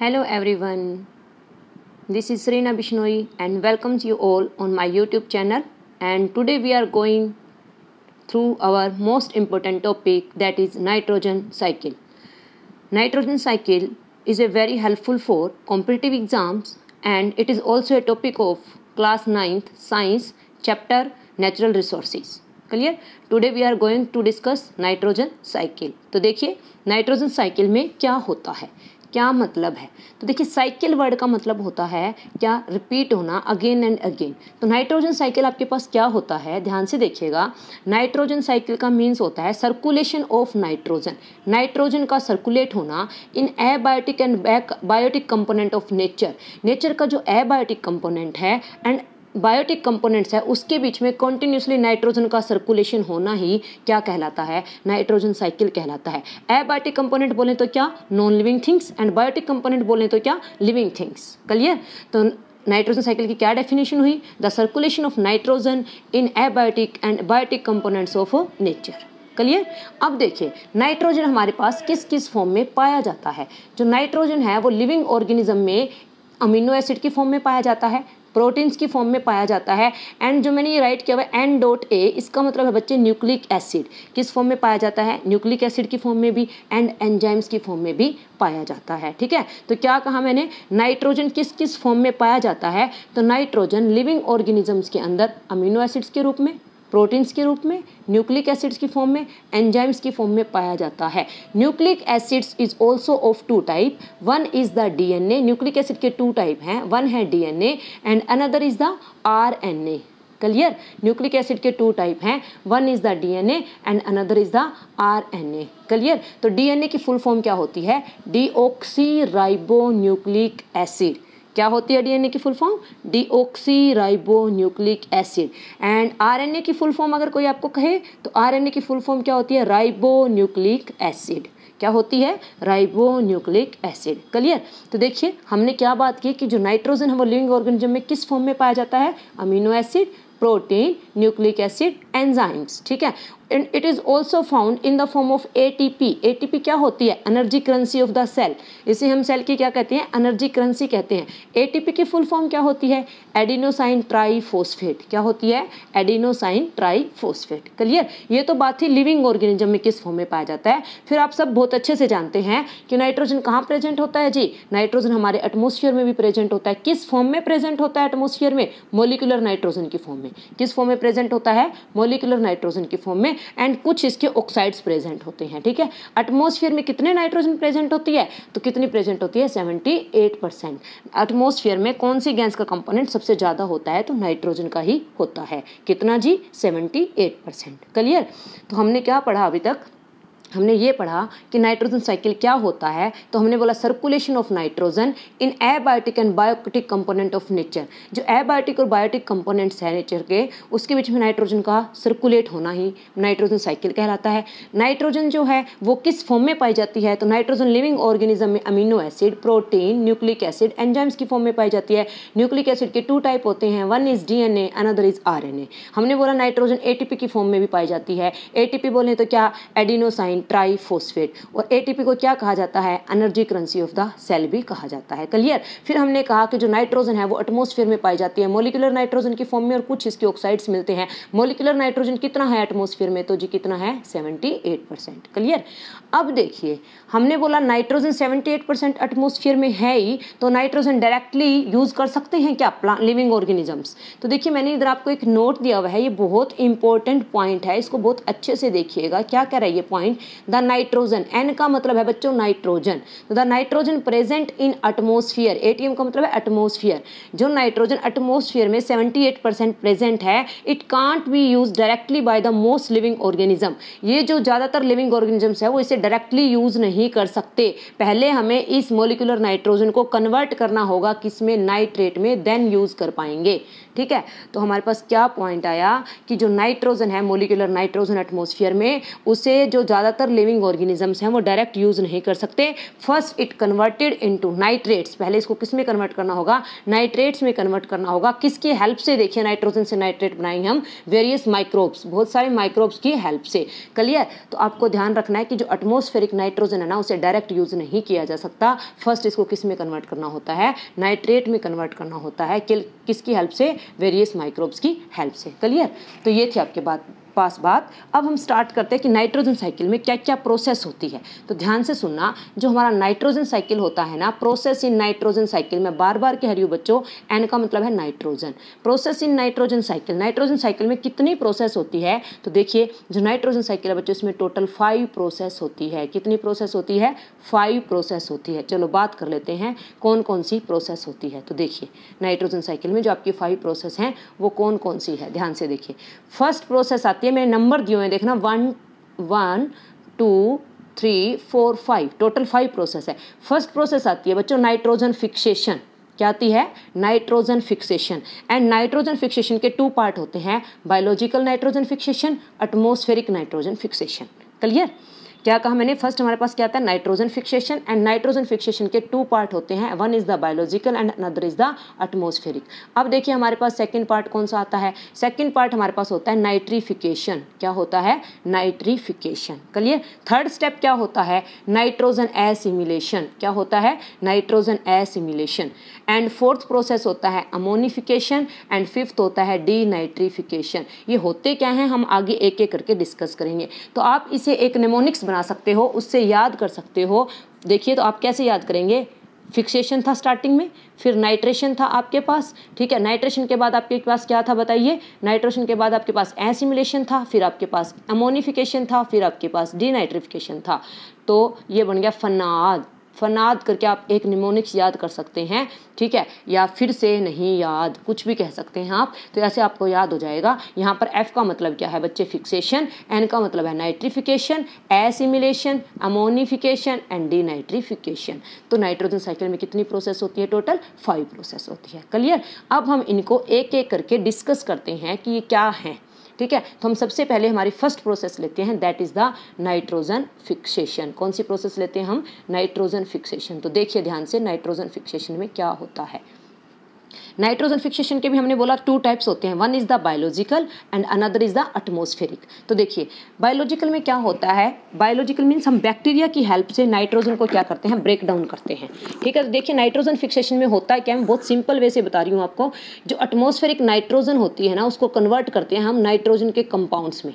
hello everyone this is Shrina Bishnoi and welcome to you all on my YouTube channel and today we are going through our most important topic that is nitrogen cycle nitrogen cycle is a very helpful for competitive exams and it is also a topic of class ninth science chapter natural resources clear today we are going to discuss nitrogen cycle तो देखिए nitrogen cycle में क्या होता है क्या मतलब है तो देखिए साइकिल वर्ड का मतलब होता है क्या रिपीट होना अगेन एंड अगेन तो नाइट्रोजन साइकिल आपके पास क्या होता है ध्यान से देखिएगा नाइट्रोजन साइकिल का मीन्स होता है सर्कुलेशन ऑफ नाइट्रोजन नाइट्रोजन का सर्कुलेट होना in abiotic and biotic component of nature nature का जो एबायोटिक कंपोनेंट है एंड बायोटिक कंपोनेंट्स है उसके बीच में कंटिन्यूसली नाइट्रोजन का सर्कुलेशन होना ही क्या कहलाता है नाइट्रोजन साइकिल कहलाता है एबायोटिक कंपोनेंट बोलें तो क्या non living things and biotic component बोलें तो क्या लिविंग थिंग्स क्लियर तो नाइट्रोजन साइकिल की क्या डेफिनेशन हुई the circulation of nitrogen in abiotic and biotic components of nature clear अब देखिए नाइट्रोजन हमारे पास किस किस फॉर्म में पाया जाता है जो नाइट्रोजन है वो लिविंग ऑर्गेनिज्म में अमीनो एसिड की फॉर्म में पाया जाता है प्रोटीन्स की फॉर्म में पाया जाता है एंड जो मैंने ये राइट किया हुआ है एन डॉट ए इसका मतलब है बच्चे न्यूक्लिक एसिड किस फॉर्म में पाया जाता है न्यूक्लिक एसिड की फॉर्म में भी एंड एंजाइम्स की फॉर्म में भी पाया जाता है ठीक है तो क्या कहा मैंने नाइट्रोजन किस किस फॉर्म में पाया जाता है तो नाइट्रोजन लिविंग ऑर्गेनिजम्स के अंदर अमीनो एसिड्स के रूप में प्रोटीन्स के रूप में न्यूक्लिक एसिड्स की फॉर्म में एंजाइम्स की फॉर्म में पाया जाता है nucleic acids is also of two type one is the DNA nucleic acid के टू टाइप हैं वन है DNA and another is the a clear nucleic acid के टू टाइप हैं one is the DNA and another is the RNA clear तो DNA की full form क्या होती है डीओक्सी राइबो न्यूक्लिक एसिड क्या होती है डीएनए की full form deoxyribonucleic acid and RNA की फुल फॉर्म अगर कोई आपको कहे तो आरएनए की फुल फॉर्म क्या होती है राइबो न्यूक्लिक एसिड क्या होती है राइबो न्यूक्लिक एसिड क्लियर तो देखिए हमने क्या बात की कि जो नाइट्रोजन है वो लिविंग ऑर्गेनिज्म में किस फॉर्म में पाया जाता है amino acid protein nucleic acid enzymes ठीक है and it is also found in the form of A T P A T P क्या होती है energy currency of the cell इसे हम सेल की क्या कहते हैं एनर्जी करेंसी कहते हैं ए टी पी की फुल फॉर्म क्या होती है एडिनोसाइन ट्राई फोस्फेट क्या होती है एडिनोसाइन ट्राई फोस्फेट क्लियर ये तो बात थी लिविंग ऑर्गेनिज्म में किस फॉर्म में पाया जाता है फिर आप सब बहुत अच्छे से जानते हैं कि नाइट्रोजन कहाँ प्रेजेंट होता है जी नाइट्रोजन हमारे एटमोसफियर में भी प्रेजेंट होता है किस फॉर्म में प्रेजेंट होता है एटमोसफियर में मोलिकुलर नाइट्रोजन की फॉर्म में किस फॉर्म में प्रेजेंट होता है मोलिकुलर नाइट्रोजन की फॉर्म में एंड कुछ इसके ऑक्साइड्स प्रेजेंट होते हैं ठीक है एटमोसफियर में कितने नाइट्रोजन प्रेजेंट होती है तो कितनी प्रेजेंट होती है सेवेंटी एट परसेंट एटमोसफियर में कौन सी गैस का कंपोनेंट सबसे ज़्यादा होता है तो नाइट्रोजन का ही होता है कितना जी सेवेंटी एट परसेंट क्लियर तो हमने क्या पढ़ा अभी तक हमने ये पढ़ा कि नाइट्रोजन साइकिल क्या होता है तो हमने बोला circulation of nitrogen in abiotic and biotic component of nature जो एबायोटिक और बायोटिक कंपोनेंट्स हैं नेचर के उसके बीच में नाइट्रोजन का सर्कुलेट होना ही नाइट्रोजन साइकिल कहलाता है नाइट्रोजन जो है वो किस फॉर्म में पाई जाती है तो नाइट्रोजन लिविंग ऑर्गेनिज्म में amino acid protein nucleic acid enzymes की फॉर्म में पाई जाती है न्यूक्लिक एसिड के टू टाइप होते हैं one is D another is R हमने बोला नाइट्रोजन ए की फॉर्म में भी पाई जाती है ए बोले तो क्या एडिनोसाइन ट्राइन ट्राईफोस्फेट और एटीपी को क्या कहा जाता है energy currency of the cell भी कहा जाता है क्लियर फिर हमने कहा कि जो नाइट्रोजन है वो एटमोसफेयर में पाई जाती है मोलिकुलर नाइट्रोजन की फॉर्म में और कुछ इसके ऑक्साइड्स मिलते हैं मोलिकुलर नाइट्रोजन कितना है एटमोसफेयर में तो जी कितना है सेवेंटी क्लियर अब देखिए हमने बोला नाइट्रोजन सेवेंटी एट में है ही तो नाइट्रोजन डायरेक्टली यूज़ कर सकते हैं क्या प्लांट लिविंग ऑर्गेनिजम्स तो देखिए मैंने इधर आपको एक नोट दिया हुआ है ये बहुत इंपॉर्टेंट पॉइंट है इसको बहुत अच्छे से देखिएगा क्या कह रहा है ये पॉइंट द नाइट्रोजन एन का मतलब है बच्चों नाइट्रोजन तो the nitrogen present in atmosphere A का मतलब है अटमोसफियर जो नाइट्रोजन अटमोसफियर में 78 परसेंट प्रेजेंट है it can't be use directly by the most living organism ये जो ज़्यादातर लिविंग ऑर्गेनिजम्स है वो इसे डायरेक्टली यूज नहीं कर सकते पहले हमें इस मोलिकुलर नाइट्रोजन को कन्वर्ट करना होगा किसमें नाइट्रेट में देन यूज कर पाएंगे ठीक है तो हमारे पास क्या पॉइंट आया कि जो नाइट्रोजन है मोलिकुलर नाइट्रोजन एटमोसफियर में उसे जो ज़्यादातर लिविंग ऑर्गेनिजम्स हैं वो डायरेक्ट यूज़ नहीं कर सकते first it converted into nitrates पहले इसको किस में कन्वर्ट करना होगा नाइट्रेट्स में कन्वर्ट करना होगा किसकी हेल्प से देखिए नाइट्रोजन से नाइट्रेट बनाएंगे हम वेरियस माइक्रोब्स बहुत सारे माइक्रोब्स की हेल्प से क्लियर तो आपको ध्यान रखना है कि जो एटमोस्फेरिक नाइट्रोजन है ना उसे डायरेक्ट यूज़ नहीं किया जा सकता फर्स्ट इसको किस में कन्वर्ट करना होता है नाइट्रेट में कन्वर्ट करना होता है किसकी हेल्प से वेरियस माइक्रोब्स की हेल्प से क्लियर तो ये थी आपके बात पास बात अब हम स्टार्ट करते हैं कि नाइट्रोजन साइकिल में क्या क्या प्रोसेस होती है तो ध्यान से सुनना जो हमारा नाइट्रोजन साइकिल होता है ना प्रोसेस इन नाइट्रोजन साइकिल में बार बार कह रही हूँ बच्चों एन का मतलब है nitrogen process in nitrogen cycle nitrogen cycle में कितनी प्रोसेस होती है तो देखिए जो नाइट्रोजन साइकिल है बच्चों इसमें टोटल फाइव प्रोसेस होती है कितनी प्रोसेस होती है फाइव प्रोसेस होती है चलो बात कर लेते हैं कौन कौन सी प्रोसेस होती है तो देखिए नाइट्रोजन साइकिल में जो आपकी फाइव प्रोसेस हैं वो कौन कौन सी है ध्यान से देखिए फर्स्ट प्रोसेस आती है ये मैंने नंबर दिए हैं देखना one one two three four five total five process है फर्स्ट प्रोसेस आती है बच्चों नाइट्रोजन फिक्सेशन क्या आती है nitrogen fixation and nitrogen fixation के टू पार्ट होते हैं biological nitrogen fixation atmospheric nitrogen fixation clear क्या कहा मैंने फर्स्ट हमारे पास क्या आता है nitrogen fixation and nitrogen fixation के टू पार्ट होते हैं one is the biological and another is the atmospheric अब देखिए हमारे पास सेकेंड पार्ट कौन सा आता है सेकेंड पार्ट हमारे पास होता है नाइट्रीफिकेशन क्या होता है नाइट्रीफिकेशन कलिए थर्ड स्टेप क्या होता है नाइट्रोजन एसिमिलेशन क्या होता है nitrogen assimilation and fourth process होता है अमोनिफिकेशन एंड फिफ्थ होता है डी नाइट्रीफिकेशन ये होते क्या हैं हम आगे एक एक करके डिस्कस करेंगे तो आप इसे एक नेमोनिक्स बना सकते हो उससे याद कर सकते हो देखिए तो आप कैसे याद करेंगे फिक्सेशन था स्टार्टिंग में फिर नाइट्रेशन था आपके पास ठीक है नाइट्रेशन के बाद आपके पास क्या था बताइए नाइट्रेशन के बाद आपके पास एसिमुलेशन था फिर आपके पास अमोनिफिकेशन था फिर आपके पास डीनाइट्रिफिकेशन था तो ये बन गया फनाद फनाद करके आप एक निमोनिक्स याद कर सकते हैं ठीक है या फिर से नहीं याद कुछ भी कह सकते हैं आप तो ऐसे आपको याद हो जाएगा यहाँ पर एफ का मतलब क्या है बच्चे फिक्सेशन एन का मतलब है nitrification assimilation ammonification and nitrification तो नाइट्रोजन साइकिल में कितनी प्रोसेस होती है टोटल फाइव प्रोसेस होती है क्लियर अब हम इनको एक एक करके डिस्कस करते हैं कि ये क्या हैं ठीक है तो हम सबसे पहले हमारी फर्स्ट प्रोसेस लेते हैं that is the nitrogen fixation कौन सी प्रोसेस लेते हैं हम नाइट्रोजन फिक्सेशन तो देखिए ध्यान से नाइट्रोजन फिक्सेशन में क्या होता है नाइट्रोजन फिक्सेशन के भी हमने बोला टू टाइप्स होते हैं one is the biological and another is the atmospheric तो देखिए बायोलॉजिकल में क्या होता है बायोलॉजिकल मीन्स हम बैक्टीरिया की हेल्प से नाइट्रोजन को क्या करते हैं ब्रेक डाउन करते हैं ठीक है तो देखिए नाइट्रोजन फिक्सेशन में होता है क्या मैं बहुत सिंपल वे से बता रही हूँ आपको जो अटमोस्फेरिक नाइट्रोजन होती है ना उसको कन्वर्ट करते हैं हम नाइट्रोजन के कंपाउंड्स में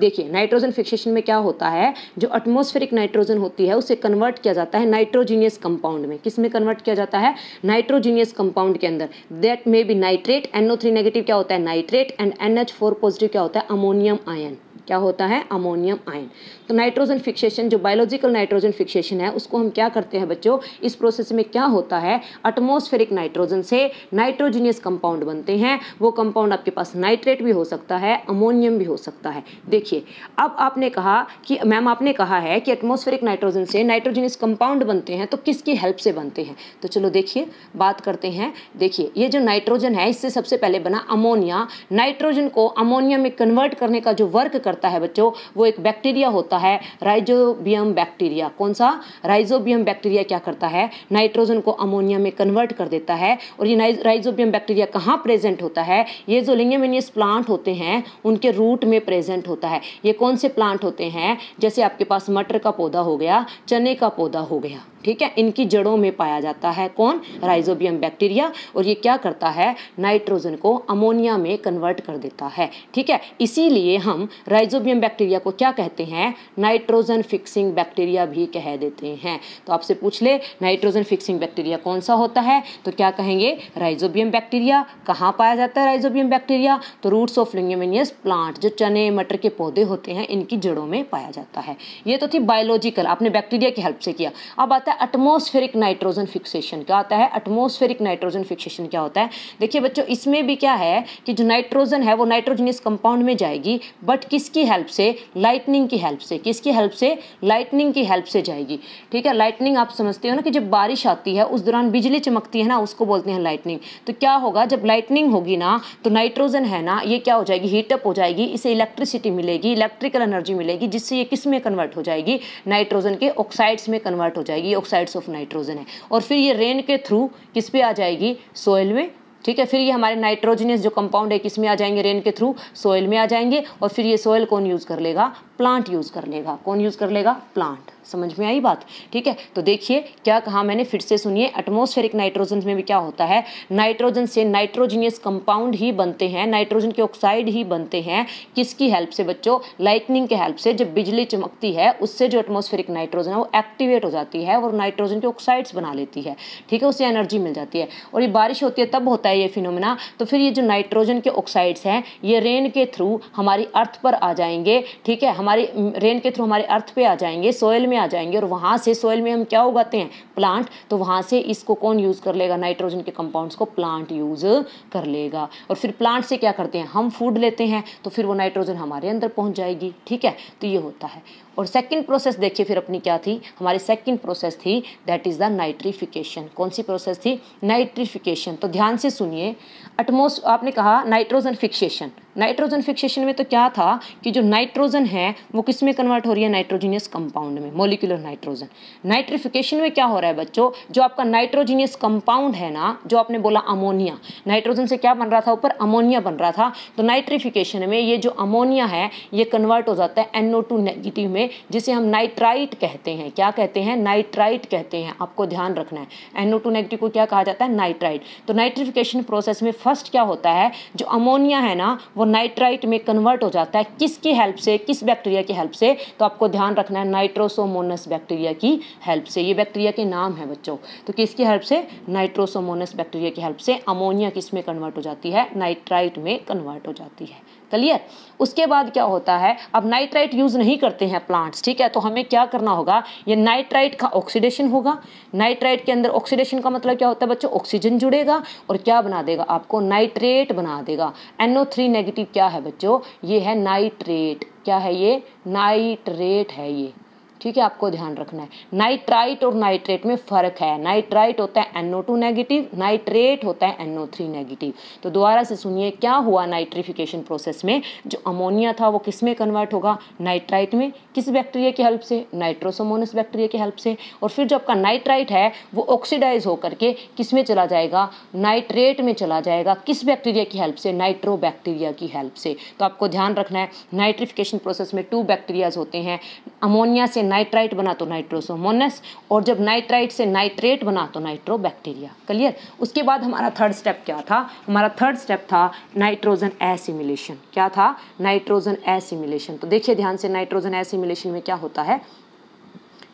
देखिए नाइट्रोजन फिक्सेशन में क्या होता है जो अटमोस्फेरिक नाइट्रोजन होती है उसे कन्वर्ट किया जाता है नाइट्रोजीनियस कंपाउंड में किस में कन्वर्ट किया जाता है नाइट्रोजीनियस कंपाउंड के अंदर that may be nitrate NO three negative क्या होता है nitrate and N H four positive क्या होता है अमोनियम आयन क्या होता है अमोनियम आयन तो नाइट्रोजन फिक्सेशन जो बायोलॉजिकल नाइट्रोजन फिक्सेशन है उसको हम क्या करते हैं बच्चों इस प्रोसेस में क्या होता है अटमोस्फेरिक नाइट्रोजन से नाइट्रोजीनियस कंपाउंड बनते हैं वो कंपाउंड आपके पास नाइट्रेट भी हो सकता है अमोनियम भी हो सकता है देखिए देखिए अब आपने कहा कि मैम आपने कहा है कि एटमोस्फेरिक नाइट्रोजन से नाइट्रोजनस कंपाउंड बनते हैं तो किसकी हेल्प से बनते हैं तो चलो देखिए बात करते हैं देखिए ये जो नाइट्रोजन है इससे सबसे पहले बना अमोनिया नाइट्रोजन को अमोनिया में कन्वर्ट करने का जो वर्क करता है बच्चों वो एक बैक्टीरिया होता है राइजोबियम बैक्टीरिया कौन सा राइजोबियम बैक्टीरिया क्या करता है नाइट्रोजन को अमोनिया में कन्वर्ट कर देता है और ये राइजोबियम बैक्टीरिया कहाँ प्रेजेंट होता है ये जो लिंगमिनियस प्लांट होते हैं उनके रूट में प्रेजेंट होता है है ये कौन से प्लांट होते हैं जैसे आपके पास मटर का पौधा हो गया चने का पौधा हो गया ठीक है इनकी जड़ों में पाया जाता है कौन राइजोबियम बैक्टीरिया और ये क्या करता है नाइट्रोजन को अमोनिया में कन्वर्ट कर देता है ठीक है इसीलिए हम राइजोबियम बैक्टीरिया को क्या कहते हैं नाइट्रोजन फिक्सिंग बैक्टीरिया भी कह देते हैं तो आपसे पूछ ले नाइट्रोजन फिक्सिंग बैक्टीरिया कौन सा होता है तो क्या कहेंगे राइजोबियम बैक्टीरिया कहाँ पाया जाता है राइजोबियम बैक्टीरिया तो रूट्स ऑफ लिंगमिनियस प्लांट जो चने मटर के पौधे पौधे होते हैं इनकी जड़ों में पाया जाता है ये तो थी बायोलॉजिकल आपने बैक्टीरिया की हेल्प से किया अब आता है एटमोस्फेरिक नाइट्रोजन फिक्सेशन क्या आता है एटमोस्फेरिक नाइट्रोजन फिक्सेशन क्या होता है देखिए बच्चों इसमें भी क्या है कि जो नाइट्रोजन है वो नाइट्रोजनियस कंपाउंड में जाएगी बट किसकी हेल्प से लाइटनिंग की हेल्प से किसकी हेल्प से लाइटनिंग की हेल्प से जाएगी ठीक है लाइटनिंग आप समझते हो ना कि जब बारिश आती है उस दौरान बिजली चमकती है ना उसको बोलते हैं लाइटनिंग तो क्या होगा जब लाइटनिंग होगी ना तो नाइट्रोजन है ना ये क्या हो जाएगी हीटअप हो जाएगी इसे इलेक्ट्रिसिटी मिलेगी मिलेगी इलेक्ट्रिकल एनर्जी मिलेगी जिससे ये किस में कन्वर्ट हो जाएगी नाइट्रोजन के ऑक्साइड्स में कन्वर्ट हो जाएगी ऑक्साइड्स ऑफ नाइट्रोजन है और फिर ये रेन के थ्रू किस पे आ जाएगी सोयल में ठीक है फिर ये हमारे नाइट्रोजनियस जो कंपाउंड है किसमें आ जाएंगे रेन के थ्रू सोयल में आ जाएंगे और फिर ये सोयल कौन यूज़ कर लेगा प्लांट यूज़ कर लेगा कौन यूज़ कर लेगा प्लांट समझ में आई बात ठीक है तो देखिए क्या कहा मैंने फिर से सुनिए एटमोस्फेरिक नाइट्रोजन में भी क्या होता है नाइट्रोजन से नाइट्रोजीनियस कंपाउंड ही बनते हैं नाइट्रोजन के ऑक्साइड ही बनते हैं किसकी हेल्प से बच्चों लाइटनिंग के हेल्प से जब बिजली चमकती है उससे जो एटमोस्फेरिक नाइट्रोजन है वो एक्टिवेट हो जाती है और नाइट्रोजन के ऑक्साइड्स बना लेती है ठीक है उससे एनर्जी मिल जाती है और ये बारिश होती है तब होता है होता है ये फिनोमिना तो फिर ये जो नाइट्रोजन के ऑक्साइड्स हैं ये रेन के थ्रू हमारी अर्थ पर आ जाएंगे ठीक है हमारे रेन के थ्रू हमारे अर्थ पे आ जाएंगे सोयल में आ जाएंगे और वहाँ से सोयल में हम क्या उगाते हैं प्लांट तो वहाँ से इसको कौन यूज़ कर लेगा नाइट्रोजन के कंपाउंड्स को प्लांट यूज़ कर लेगा और फिर प्लांट से क्या करते हैं हम फूड लेते हैं तो फिर वो नाइट्रोजन हमारे अंदर पहुँच जाएगी ठीक है तो ये होता है और सेकंड प्रोसेस देखिए फिर अपनी क्या थी हमारी सेकंड प्रोसेस थी दैट इज़ द नाइट्रिफिकेशन कौन सी प्रोसेस थी नाइट्रिफिकेशन तो ध्यान से सुनिए अटमोस आपने कहा नाइट्रोजन फिक्सेशन नाइट्रोजन फिक्सेशन में तो क्या था कि जो नाइट्रोजन है वो किस में कन्वर्ट हो रही है नाइट्रोजीनियस कंपाउंड में मोलिकुलर नाइट्रोजन नाइट्रिफिकेशन में क्या हो रहा है बच्चों जो आपका नाइट्रोजीनियस कंपाउंड है ना जो आपने बोला अमोनिया नाइट्रोजन से क्या बन रहा था ऊपर अमोनिया बन रहा था तो नाइट्रिफिकेशन में ये जो अमोनिया है ये कन्वर्ट हो जाता है एनओ टू नेगेटिव में जिसे हम नाइट्राइट कहते हैं क्या कहते हैं नाइट्राइट कहते हैं आपको ध्यान रखना है एनओ टू नेगेटिव को क्या कहा जाता है नाइट्राइट तो नाइट्रिफिकेशन प्रोसेस में फर्स्ट क्या होता है जो अमोनिया है ना वो नाइट्राइट में कन्वर्ट हो जाता है किसकी हेल्प से किस बैक्टीरिया की हेल्प से तो आपको ध्यान रखना है नाइट्रोसोमोनस बैक्टीरिया की हेल्प से ये बैक्टीरिया के नाम है बच्चों तो किसकी हेल्प से नाइट्रोसोमोनस बैक्टीरिया की हेल्प से अमोनिया किस में कन्वर्ट हो जाती है नाइट्राइट में कन्वर्ट हो जाती है क्लियर उसके बाद क्या होता है अब नाइट्राइट यूज़ नहीं करते हैं प्लांट्स ठीक है तो हमें क्या करना होगा ये नाइट्राइट का ऑक्सीडेशन होगा नाइट्राइट के अंदर ऑक्सीडेशन का मतलब क्या होता है बच्चों ऑक्सीजन जुड़ेगा और क्या बना देगा आपको नाइट्रेट बना देगा एनओ थ्री नेगेटिव क्या है बच्चों ये है नाइट्रेट क्या है ये नाइट्रेट है ये ठीक है आपको ध्यान रखना है नाइट्राइट और नाइट्रेट में फ़र्क है नाइट्राइट होता है एनओ टू नेगेटिव नाइट्रेट होता है एनओ थ्री नेगेटिव तो दोबारा से सुनिए क्या हुआ नाइट्रिफिकेशन प्रोसेस में जो अमोनिया था वो किस में कन्वर्ट होगा नाइट्राइट में किस बैक्टीरिया की हेल्प से नाइट्रोसोमोनस बैक्टीरिया की हेल्प से और फिर जो आपका नाइट्राइट है वो ऑक्सीडाइज होकर के किस में चला जाएगा नाइट्रेट में चला जाएगा किस बैक्टीरिया की हेल्प से नाइट्रो बैक्टीरिया की हेल्प से तो आपको ध्यान रखना है नाइट्रिफिकेशन प्रोसेस में टू बैक्टीरियाज होते हैं अमोनिया से नाइट्राइट बना तो नाइट्रोसोमोनस और जब नाइट्राइट से नाइट्रेट बना तो नाइट्रो बैक्टीरिया क्लियर उसके बाद हमारा थर्ड स्टेप क्या था हमारा थर्ड स्टेप था नाइट्रोजन एसिमिलेशन क्या था नाइट्रोजन एसिमिलेशन तो देखिए ध्यान से नाइट्रोजन एसिमिलेशन में क्या होता है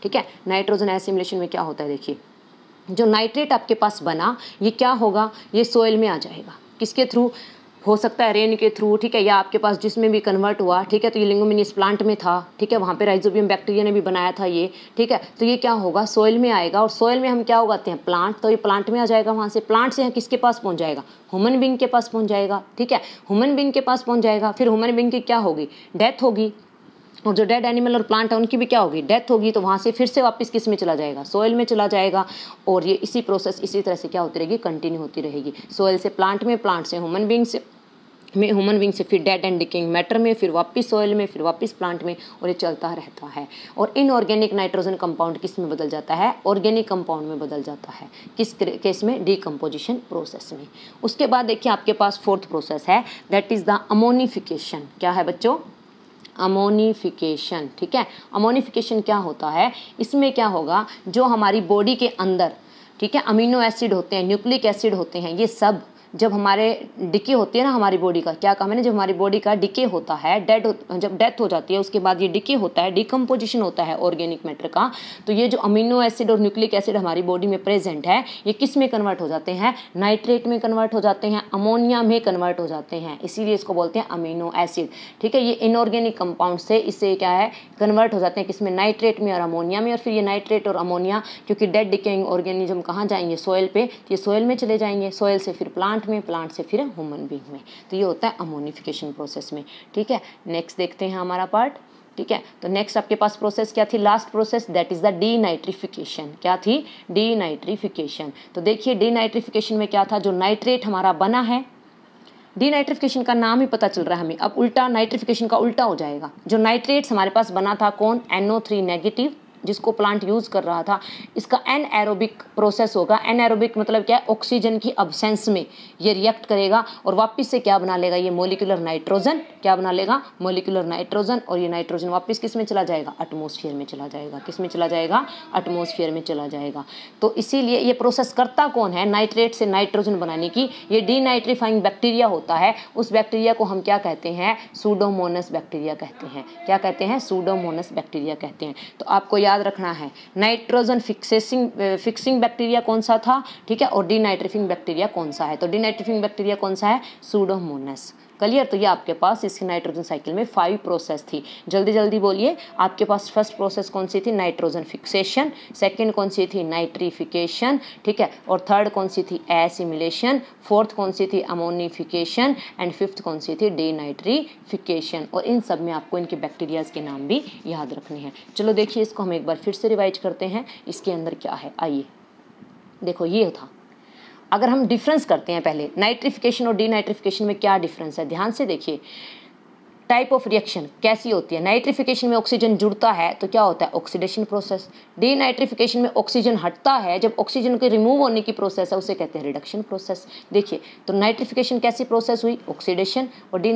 ठीक है नाइट्रोजन एसिमिलेशन में क्या होता है देखिए जो नाइट्रेट आपके पास बना ये क्या होगा ये सोयल में आ जाएगा किसके थ्रू हो सकता है रेन के थ्रू ठीक है या आपके पास जिसमें भी कन्वर्ट हुआ ठीक है तो ये लिंगोमिनियस प्लांट में था ठीक है वहाँ पे राइजोबियम बैक्टीरिया ने भी बनाया था ये ठीक है तो ये क्या होगा सॉइल में आएगा और सॉइल में हम क्या उगाते हैं प्लांट तो ये प्लांट में आ जाएगा वहाँ से प्लांट से यहाँ किसके पास पहुँच जाएगा ह्यूमन बींग के पास पहुँच जाएगा ठीक है ह्यूमन बींग के पास पहुँच जाएगा फिर ह्यूमन बींग की क्या होगी डेथ होगी और जो डेड एनिमल और प्लांट है उनकी भी क्या होगी डेथ होगी तो वहाँ से फिर से वापस किस में चला जाएगा सॉइल में चला जाएगा और ये इसी प्रोसेस इसी तरह से क्या होती रहेगी कंटिन्यू होती रहेगी सॉइल से प्लांट में प्लांट से ह्यूमन बींग से में ह्यूमन बींग से फिर डेड एंड डिकिंग मैटर में फिर वापस ऑयल में फिर वापस प्लांट में और ये चलता रहता है और इनऑर्गेनिक नाइट्रोजन कंपाउंड किस में बदल जाता है ऑर्गेनिक कंपाउंड में बदल जाता है किस केस में डिकम्पोजिशन प्रोसेस में उसके बाद देखिए आपके पास फोर्थ प्रोसेस है दैट इज़ द अमोनिफिकेशन क्या है बच्चों अमोनिफिकेशन ठीक है अमोनिफिकेशन क्या होता है इसमें क्या होगा जो हमारी बॉडी के अंदर ठीक है अमीनो एसिड होते हैं न्यूक्लिक एसिड होते हैं ये सब जब हमारे डिके होती है ना हमारी बॉडी का क्या कहा मैंने जब हमारी बॉडी का डिके होता है डेड जब डेथ हो जाती है उसके बाद ये डिके होता है डिकम्पोजिशन होता है ऑर्गेनिक मैटर का तो ये जो अमीनो एसिड और न्यूक्लिक एसिड हमारी बॉडी में प्रेजेंट है ये किस में कन्वर्ट हो जाते हैं नाइट्रेट में कन्वर्ट हो जाते हैं अमोनिया में कन्वर्ट हो जाते हैं इसीलिए इसको बोलते हैं अमीनो एसिड ठीक है ये इनऑर्गेनिक कंपाउंड से इससे क्या है कन्वर्ट हो जाते हैं किसमें नाइट्रेट में और अमोनिया में और फिर ये नाइट्रेट और अमोनिया क्योंकि डेड डिकेइंग ऑर्गेनिज्म कहाँ जाएंगे सोयल पर तो ये सोयल में चले जाएंगे सोयल से फिर प्लांट प्लांट में प्लांट से फिर ह्यूमन बींग में तो ये होता है अमोनिफिकेशन प्रोसेस में ठीक है नेक्स्ट देखते हैं हमारा पार्ट ठीक है तो नेक्स्ट आपके पास प्रोसेस क्या थी last process that is the denitrification क्या थी डीनाइट्रिफिकेशन तो देखिए डीनाइट्रिफिकेशन में क्या था जो नाइट्रेट हमारा बना है डीनाइट्रिफिकेशन का नाम ही पता चल रहा है हमें अब उल्टा नाइट्रिफिकेशन का उल्टा हो जाएगा जो नाइट्रेट्स हमारे पास बना था कौन एनओ थ्री नेगेटिव जिसको प्लांट यूज़ कर रहा था इसका एन एरोबिक प्रोसेस होगा एन एरोबिक मतलब क्या है ऑक्सीजन की अबसेंस में ये रिएक्ट करेगा और वापस से क्या बना लेगा ये मोलिकुलर नाइट्रोजन क्या बना लेगा मोलिकुलर नाइट्रोजन और ये नाइट्रोजन वापस किस में चला जाएगा अटमोसफियर में चला जाएगा किस में चला जाएगा एटमोसफियर में चला जाएगा तो इसीलिए ये प्रोसेस करता कौन है नाइट्रेट से नाइट्रोजन बनाने की ये डीनाइट्रीफाइंग बैक्टीरिया होता है उस बैक्टीरिया को हम क्या कहते हैं सूडोमोनस बैक्टीरिया कहते हैं क्या कहते हैं सूडोमोनस बैक्टीरिया कहते हैं तो आपको याद याद रखना है नाइट्रोजन फिक्सेसिंग फिक्सिंग बैक्टीरिया कौन सा था ठीक है और डीनाइट्रिफिंग बैक्टीरिया कौन सा है तो डीनाइट्रिफिंग बैक्टीरिया कौन सा है सूडोमोनस क्लियर तो ये आपके पास इसकी नाइट्रोजन साइकिल में फाइव प्रोसेस थी जल्दी जल्दी बोलिए आपके पास फर्स्ट प्रोसेस कौन सी थी नाइट्रोजन फिक्सेशन सेकेंड कौन सी थी नाइट्रीफिकेशन ठीक है और थर्ड कौन सी थी एसिमिलेशन फोर्थ कौन सी थी अमोनिफिकेशन एंड फिफ्थ कौन सी थी डीनाइट्रीफिकेशन और इन सब में आपको इनके बैक्टीरियाज के नाम भी याद रखने हैं चलो देखिए इसको हम एक बार फिर से रिवाइज करते हैं इसके अंदर क्या है आइए देखो ये था अगर हम डिफरेंस करते हैं पहले नाइट्रिफिकेशन और डीनाइट्रिफिकेशन में क्या डिफरेंस है ध्यान से देखिए टाइप ऑफ रिएक्शन कैसी होती है नाइट्रिफिकेशन में ऑक्सीजन जुड़ता है तो क्या होता है ऑक्सीडेशन प्रोसेस डी में ऑक्सीजन हटता है जब ऑक्सीजन के रिमूव होने की प्रोसेस है उसे कहते हैं रिडक्शन प्रोसेस देखिए तो नाइट्रिफिकेशन कैसी प्रोसेस हुई ऑक्सीडेशन और डी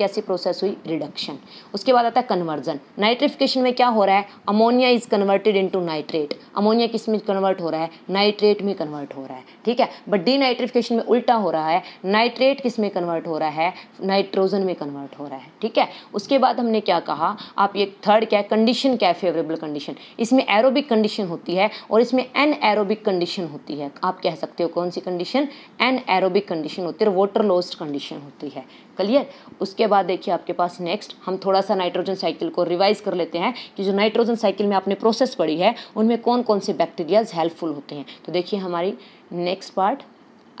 कैसी प्रोसेस हुई रिडक्शन उसके बाद आता है कन्वर्जन नाइट्रिफिकेशन में क्या हो रहा है ammonia is converted into nitrate ammonia किस में कन्वर्ट हो रहा है नाइट्रेट में कन्वर्ट हो रहा है ठीक है बट डी में उल्टा हो रहा है नाइट्रेट किस में कन्वर्ट हो रहा है नाइट्रोजन में कन्वर्ट हो रहा है ठीक ठीक है उसके बाद हमने क्या कहा आप ये थर्ड क्या है कंडीशन क्या है फेवरेबल कंडीशन इसमें एरोबिक कंडीशन होती है और इसमें एन एरोबिक कंडीशन होती है आप कह सकते हो कौन सी कंडीशन एन एरोबिक कंडीशन होती है वाटर लॉस्ट कंडीशन होती है क्लियर उसके बाद देखिए आपके पास नेक्स्ट हम थोड़ा सा नाइट्रोजन साइकिल को रिवाइज कर लेते हैं कि जो नाइट्रोजन साइकिल में आपने प्रोसेस पढ़ी है उनमें कौन कौन से बैक्टीरियाज हेल्पफुल होते हैं तो देखिए हमारी नेक्स्ट पार्ट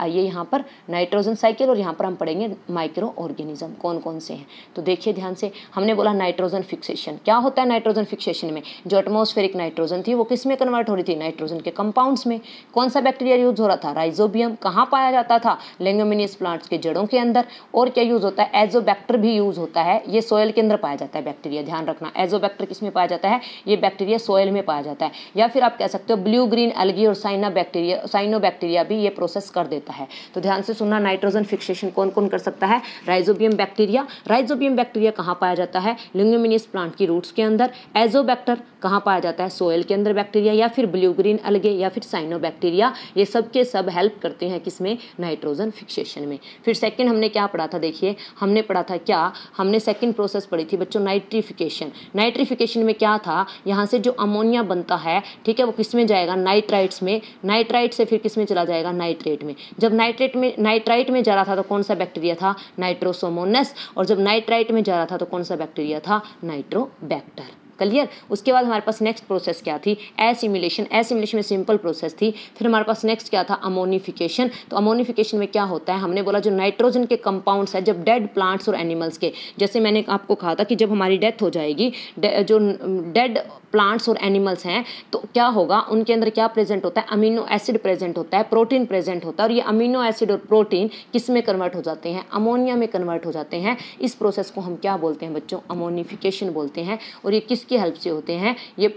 आइए यहाँ पर नाइट्रोजन साइकिल और यहाँ पर हम पढ़ेंगे माइक्रो ऑर्गेनिज्म कौन कौन से हैं तो देखिए ध्यान से हमने बोला नाइट्रोजन फिक्सेशन क्या होता है नाइट्रोजन फिक्सेशन में जो एटमोस्फेरिक नाइट्रोजन थी वो किस में कन्वर्ट हो रही थी नाइट्रोजन के कंपाउंड्स में कौन सा बैक्टीरिया यूज हो रहा था राइजोबियम कहाँ पाया जाता था लेंगोमिनियस प्लांट्स के जड़ों के अंदर और क्या यूज़ होता है एजोबैक्टर भी यूज़ होता है ये सोयल के अंदर पाया जाता है बैक्टीरिया ध्यान रखना एजोबैक्टर किस में पाया जाता है ये बैक्टीरिया सोयल में पाया जाता है या फिर आप कह सकते हो ब्लू ग्रीन एलगी और साइना बैक्टीरिया साइनो बैक्टीरिया भी ये प्रोसेस कर देते सकता है तो ध्यान से सुनना नाइट्रोजन फिक्सेशन कौन कौन कर सकता है राइजोबियम बैक्टीरिया राइजोबियम बैक्टीरिया कहाँ पाया जाता है लिंगोमिनियस प्लांट की रूट्स के अंदर एजोबैक्टर कहाँ पाया जाता है सोयल के अंदर बैक्टीरिया या फिर ब्लू ग्रीन अलगे या फिर साइनो बैक्टीरिया ये सब के सब हेल्प करते हैं किसमें नाइट्रोजन फिक्सेशन में फिर सेकेंड हमने क्या पढ़ा था देखिए हमने पढ़ा था क्या हमने सेकेंड प्रोसेस पढ़ी थी बच्चों नाइट्रीफिकेशन नाइट्रीफिकेशन में क्या था यहाँ से जो अमोनिया बनता है ठीक है वो किस में जाएगा नाइट्राइट्स में नाइट्राइट से फिर किस में चला जाएगा नाइट्रेट में जब नाइट्रेट में नाइट्राइट में जा रहा था तो कौन सा बैक्टीरिया था नाइट्रोसोमोनस और जब नाइट्राइट में जा रहा था तो कौन सा बैक्टीरिया था नाइट्रोबैक्टर क्लियर उसके बाद हमारे पास नेक्स्ट प्रोसेस क्या थी एसिमुलेशन एसिमुलेशन में सिंपल प्रोसेस थी फिर हमारे पास नेक्स्ट क्या था अमोनिफिकेशन तो अमोनिफिकेशन में क्या होता है हमने बोला जो नाइट्रोजन के कंपाउंड्स है जब डेड प्लांट्स और एनिमल्स के जैसे मैंने आपको कहा था कि जब हमारी डेथ हो जाएगी जो डेड um, प्लांट्स और एनिमल्स हैं तो क्या होगा उनके अंदर क्या प्रेजेंट होता है अमीनो एसिड प्रेजेंट होता है प्रोटीन प्रेजेंट होता है और ये अमीनो एसिड और प्रोटीन किस में कन्वर्ट हो जाते हैं अमोनिया में कन्वर्ट हो जाते हैं इस प्रोसेस को हम क्या बोलते हैं बच्चों अमोनिफिकेशन बोलते हैं और ये किस किसकी हेल्प से होते हैं ये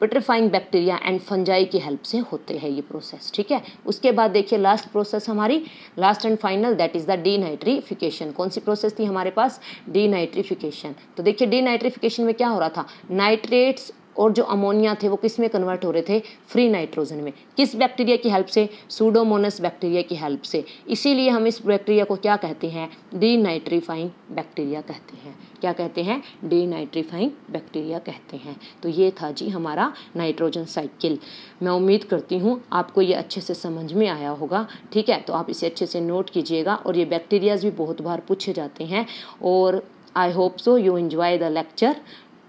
पेट्रीफाइंग बैक्टीरिया एंड फंजाई की हेल्प से होते हैं ये प्रोसेस ठीक है उसके बाद देखिए लास्ट प्रोसेस हमारी last and final that is the denitrification कौन सी प्रोसेस थी हमारे पास डीनाइट्रीफिकेशन तो देखिए डीनाइट्रीफिकेशन में क्या हो रहा था नाइट्रेट्स और जो अमोनिया थे वो किस में कन्वर्ट हो रहे थे फ्री नाइट्रोजन में किस बैक्टीरिया की हेल्प से सूडोमोनस बैक्टीरिया की हेल्प से इसीलिए हम इस बैक्टीरिया को क्या कहते हैं डी नाइट्रीफाइंग बैक्टीरिया कहते हैं क्या कहते हैं डी नाइट्रीफाइंग बैक्टीरिया कहते हैं तो ये था जी हमारा नाइट्रोजन साइकिल मैं उम्मीद करती हूँ आपको ये अच्छे से समझ में आया होगा ठीक है तो आप इसे अच्छे से नोट कीजिएगा और ये बैक्टीरियाज भी बहुत बार पूछे जाते हैं और I hope so you enjoy the lecture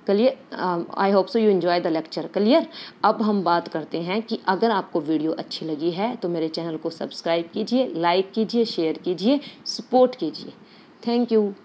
clear I hope so you enjoy the lecture clear अब हम बात करते हैं कि अगर आपको वीडियो अच्छी लगी है तो मेरे चैनल को सब्सक्राइब कीजिए लाइक कीजिए शेयर कीजिए सपोर्ट कीजिए थैंक यू